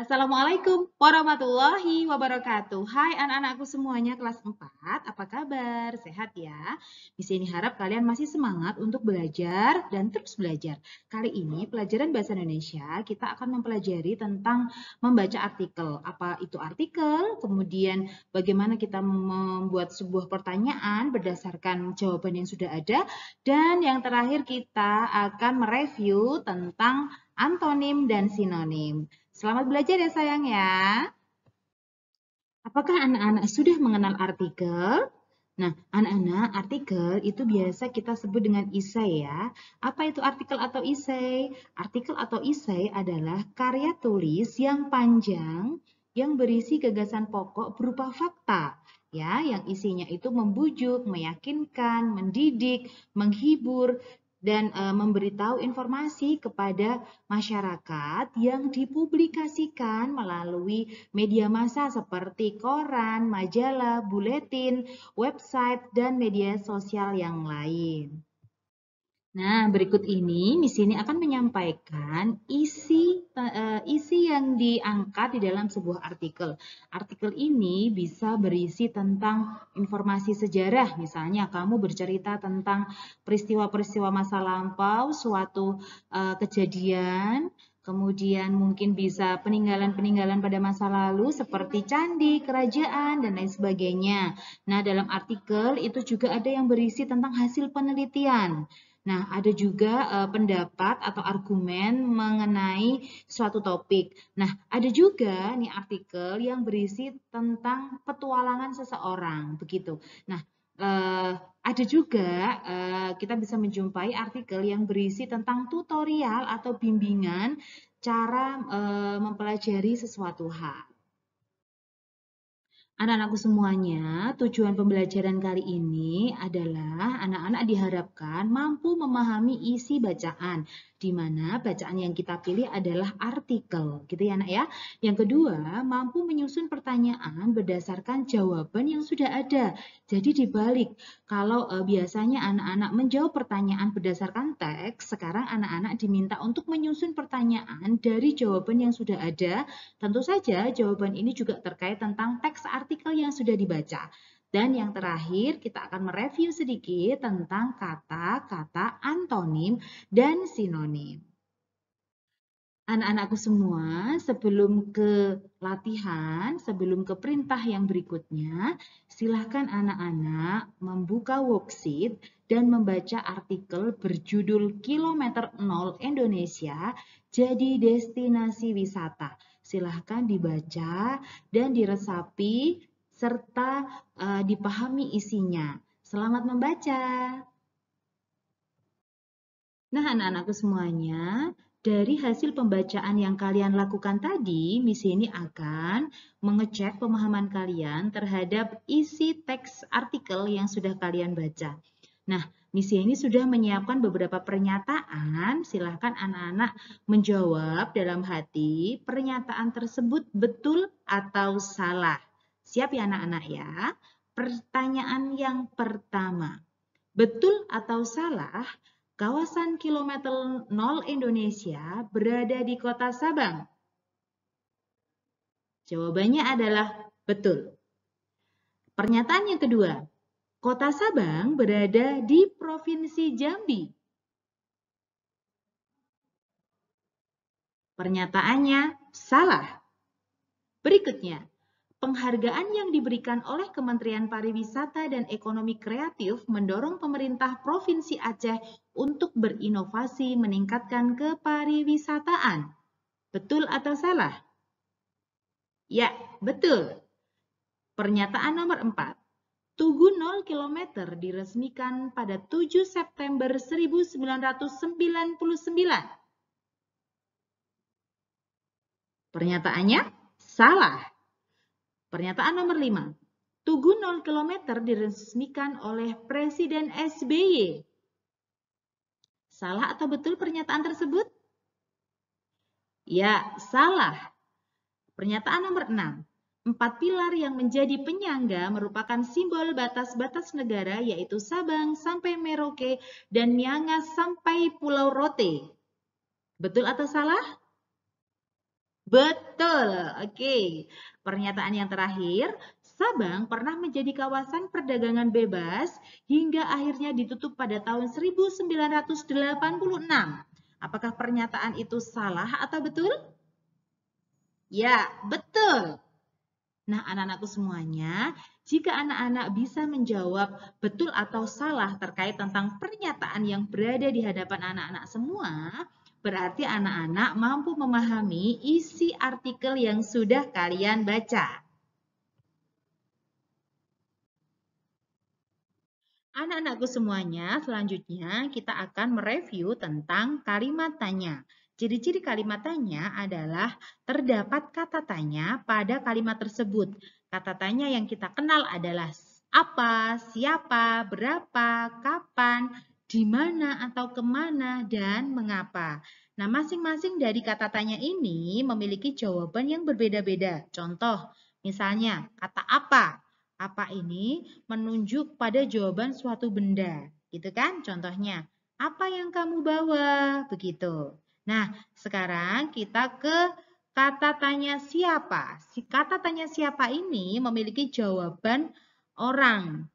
Assalamualaikum warahmatullahi wabarakatuh. Hai anak-anakku semuanya kelas 4, apa kabar? Sehat ya? Di sini harap kalian masih semangat untuk belajar dan terus belajar. Kali ini pelajaran Bahasa Indonesia kita akan mempelajari tentang membaca artikel. Apa itu artikel? Kemudian bagaimana kita membuat sebuah pertanyaan berdasarkan jawaban yang sudah ada. Dan yang terakhir kita akan mereview tentang antonim dan sinonim. Selamat belajar ya sayang ya. Apakah anak-anak sudah mengenal artikel? Nah, anak-anak, artikel itu biasa kita sebut dengan isai ya. Apa itu artikel atau isai? Artikel atau isai adalah karya tulis yang panjang yang berisi gagasan pokok berupa fakta ya yang isinya itu membujuk, meyakinkan, mendidik, menghibur dan e, memberitahu informasi kepada masyarakat yang dipublikasikan melalui media massa seperti koran, majalah, buletin, website, dan media sosial yang lain. Nah, berikut ini di ini akan menyampaikan isi uh, isi yang diangkat di dalam sebuah artikel. Artikel ini bisa berisi tentang informasi sejarah, misalnya kamu bercerita tentang peristiwa-peristiwa masa lampau, suatu uh, kejadian, kemudian mungkin bisa peninggalan-peninggalan pada masa lalu seperti candi, kerajaan, dan lain sebagainya. Nah, dalam artikel itu juga ada yang berisi tentang hasil penelitian. Nah, ada juga uh, pendapat atau argumen mengenai suatu topik. Nah, ada juga nih artikel yang berisi tentang petualangan seseorang, begitu. Nah, uh, ada juga uh, kita bisa menjumpai artikel yang berisi tentang tutorial atau bimbingan cara uh, mempelajari sesuatu hal. Anak-anakku semuanya, tujuan pembelajaran kali ini adalah anak-anak diharapkan mampu memahami isi bacaan, di mana bacaan yang kita pilih adalah artikel, gitu ya anak ya. Yang kedua, mampu menyusun pertanyaan berdasarkan jawaban yang sudah ada. Jadi dibalik, kalau eh, biasanya anak-anak menjawab pertanyaan berdasarkan teks, sekarang anak-anak diminta untuk menyusun pertanyaan dari jawaban yang sudah ada. Tentu saja jawaban ini juga terkait tentang teks artikel artikel yang sudah dibaca. Dan yang terakhir, kita akan mereview sedikit tentang kata-kata antonim dan sinonim. Anak-anakku semua, sebelum ke latihan, sebelum ke perintah yang berikutnya, silahkan anak-anak membuka worksheet dan membaca artikel berjudul Kilometer Nol Indonesia jadi destinasi wisata Silahkan dibaca dan diresapi serta uh, dipahami isinya. Selamat membaca. Nah, anak-anakku semuanya, dari hasil pembacaan yang kalian lakukan tadi, misi ini akan mengecek pemahaman kalian terhadap isi teks artikel yang sudah kalian baca. Nah, misi ini sudah menyiapkan beberapa pernyataan. Silahkan anak-anak menjawab dalam hati pernyataan tersebut betul atau salah. Siap ya anak-anak ya? Pertanyaan yang pertama. Betul atau salah, kawasan kilometer 0 Indonesia berada di kota Sabang? Jawabannya adalah betul. Pernyataan yang kedua, Kota Sabang berada di Provinsi Jambi. Pernyataannya salah. Berikutnya, penghargaan yang diberikan oleh Kementerian Pariwisata dan Ekonomi Kreatif mendorong pemerintah Provinsi Aceh untuk berinovasi meningkatkan kepariwisataan. Betul atau salah? Ya, betul. Pernyataan nomor 4 Tugu 0 km diresmikan pada 7 September 1999. Pernyataannya salah. Pernyataan nomor 5. Tugu 0 km diresmikan oleh Presiden SBY. Salah atau betul pernyataan tersebut? Ya, salah. Pernyataan nomor 6. Empat pilar yang menjadi penyangga merupakan simbol batas-batas negara yaitu Sabang sampai Merauke dan Miangas sampai Pulau Rote. Betul atau salah? Betul. Oke. Pernyataan yang terakhir, Sabang pernah menjadi kawasan perdagangan bebas hingga akhirnya ditutup pada tahun 1986. Apakah pernyataan itu salah atau betul? Ya, betul. Nah, anak-anakku semuanya, jika anak-anak bisa menjawab betul atau salah terkait tentang pernyataan yang berada di hadapan anak-anak semua, berarti anak-anak mampu memahami isi artikel yang sudah kalian baca. Anak-anakku semuanya, selanjutnya kita akan mereview tentang kalimat tanya. Ciri-ciri kalimat tanya adalah terdapat kata tanya pada kalimat tersebut. Kata tanya yang kita kenal adalah apa, siapa, berapa, kapan, di mana atau kemana, dan mengapa. Nah, masing-masing dari kata tanya ini memiliki jawaban yang berbeda-beda. Contoh, misalnya kata apa. Apa ini menunjuk pada jawaban suatu benda, gitu kan? Contohnya, apa yang kamu bawa? Begitu. Nah, sekarang kita ke kata tanya siapa. Si kata tanya siapa ini memiliki jawaban orang.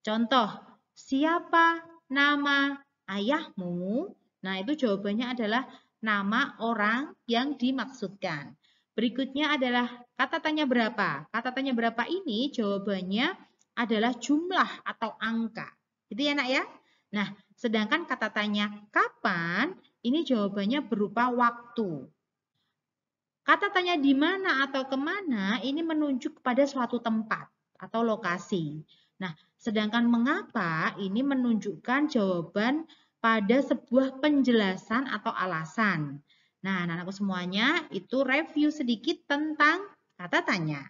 Contoh, siapa nama ayahmu? Nah, itu jawabannya adalah nama orang yang dimaksudkan. Berikutnya adalah kata tanya berapa. Kata tanya berapa ini jawabannya adalah jumlah atau angka. Gitu ya nak ya? Nah, sedangkan kata tanya kapan ini jawabannya berupa waktu. Kata tanya di mana atau kemana ini menunjuk kepada suatu tempat atau lokasi. Nah, sedangkan mengapa ini menunjukkan jawaban pada sebuah penjelasan atau alasan. Nah, anak-anakku semuanya itu review sedikit tentang kata tanya.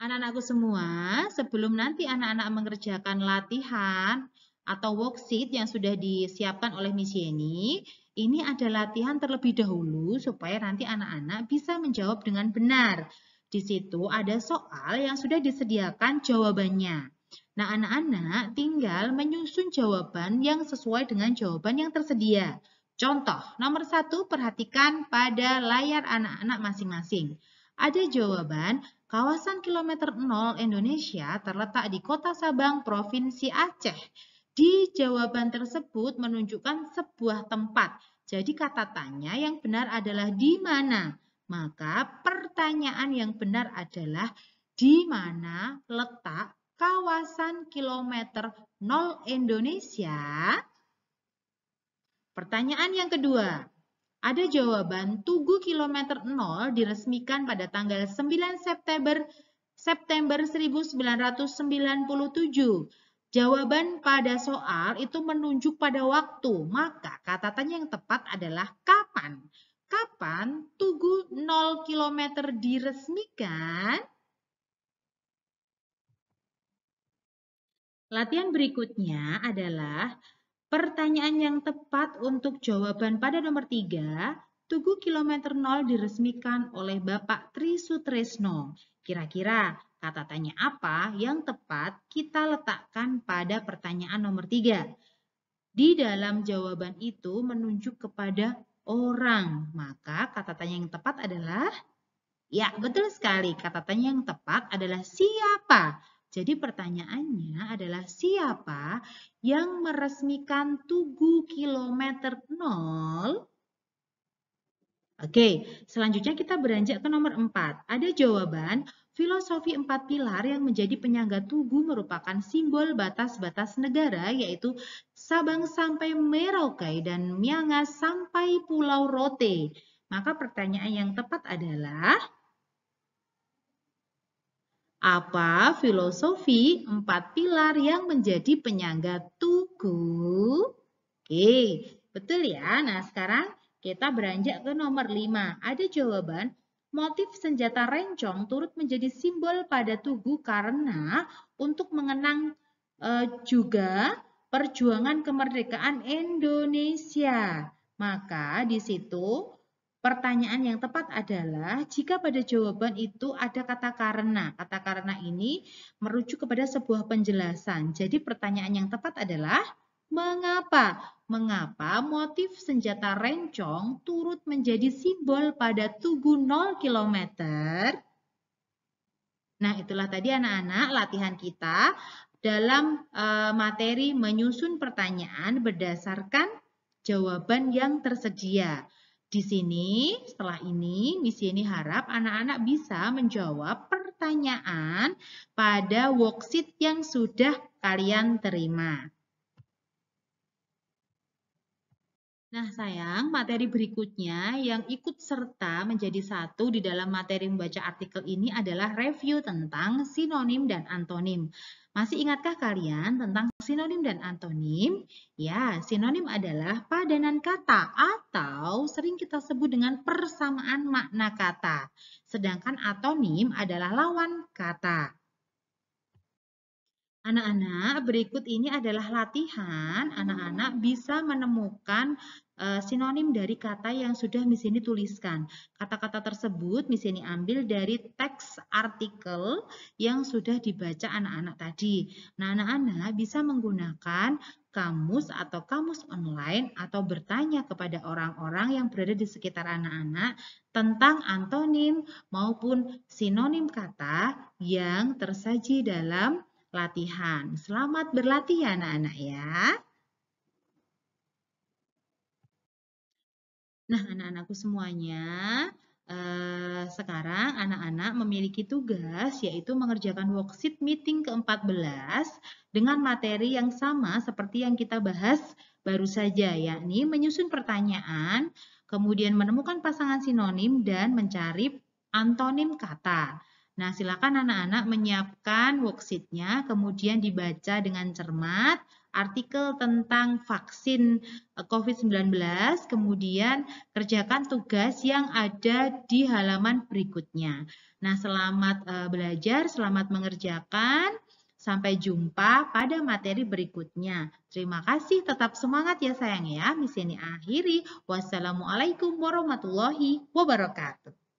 Anak-anakku semua, sebelum nanti anak-anak mengerjakan latihan, atau worksheet yang sudah disiapkan oleh Miss Yeni, ini ada latihan terlebih dahulu supaya nanti anak-anak bisa menjawab dengan benar. Di situ ada soal yang sudah disediakan jawabannya. Nah, anak-anak tinggal menyusun jawaban yang sesuai dengan jawaban yang tersedia. Contoh, nomor satu, perhatikan pada layar anak-anak masing-masing. Ada jawaban, kawasan kilometer 0 Indonesia terletak di kota Sabang, Provinsi Aceh. Di jawaban tersebut menunjukkan sebuah tempat. Jadi kata tanya yang benar adalah di mana. Maka pertanyaan yang benar adalah di mana letak kawasan kilometer 0 Indonesia? Pertanyaan yang kedua, ada jawaban Tugu Kilometer 0 diresmikan pada tanggal 9 September September 1997. Jawaban pada soal itu menunjuk pada waktu, maka kata tanya yang tepat adalah kapan. Kapan Tugu 0 km diresmikan? Latihan berikutnya adalah pertanyaan yang tepat untuk jawaban pada nomor 3. Tugu kilometer 0 diresmikan oleh Bapak Tri Sutresno. Kira-kira kata tanya apa yang tepat kita letakkan pada pertanyaan nomor tiga. Di dalam jawaban itu menunjuk kepada orang. Maka kata tanya yang tepat adalah Ya, betul sekali. Kata tanya yang tepat adalah siapa. Jadi pertanyaannya adalah siapa yang meresmikan Tugu Kilometer 0? Oke, selanjutnya kita beranjak ke nomor 4. Ada jawaban Filosofi empat pilar yang menjadi penyangga Tugu merupakan simbol batas-batas negara yaitu Sabang sampai Merauke dan Miangas sampai Pulau Rote. Maka pertanyaan yang tepat adalah apa filosofi empat pilar yang menjadi penyangga Tugu? Oke, betul ya. Nah, sekarang kita beranjak ke nomor lima. Ada jawaban Motif senjata rencong turut menjadi simbol pada tugu karena untuk mengenang e, juga perjuangan kemerdekaan Indonesia. Maka di situ pertanyaan yang tepat adalah jika pada jawaban itu ada kata karena. Kata karena ini merujuk kepada sebuah penjelasan. Jadi pertanyaan yang tepat adalah mengapa? mengapa motif senjata rencong turut menjadi simbol pada tugu 0 km? Nah, itulah tadi anak-anak latihan kita dalam eh, materi menyusun pertanyaan berdasarkan jawaban yang tersedia. Di sini, setelah ini, misi ini harap anak-anak bisa menjawab pertanyaan pada worksheet yang sudah kalian terima. Nah sayang, materi berikutnya yang ikut serta menjadi satu di dalam materi membaca artikel ini adalah review tentang sinonim dan antonim. Masih ingatkah kalian tentang sinonim dan antonim? Ya, sinonim adalah padanan kata atau sering kita sebut dengan persamaan makna kata. Sedangkan antonim adalah lawan kata. Anak-anak, berikut ini adalah latihan anak-anak bisa menemukan eh, sinonim dari kata yang sudah di ini tuliskan. Kata-kata tersebut di ini ambil dari teks artikel yang sudah dibaca anak-anak tadi. Nah, anak-anak bisa menggunakan kamus atau kamus online atau bertanya kepada orang-orang yang berada di sekitar anak-anak tentang antonim maupun sinonim kata yang tersaji dalam latihan. Selamat berlatih anak-anak ya. Nah, anak-anakku semuanya, eh, sekarang anak-anak memiliki tugas yaitu mengerjakan worksheet meeting ke-14 dengan materi yang sama seperti yang kita bahas baru saja, yakni menyusun pertanyaan, kemudian menemukan pasangan sinonim dan mencari antonim kata. Nah, silakan anak-anak menyiapkan worksheetnya, kemudian dibaca dengan cermat artikel tentang vaksin eh, COVID-19, kemudian kerjakan tugas yang ada di halaman berikutnya. Nah, selamat eh, belajar, selamat mengerjakan. Sampai jumpa pada materi berikutnya. Terima kasih, tetap semangat ya sayang ya. Misi ini akhiri. Wassalamualaikum warahmatullahi wabarakatuh.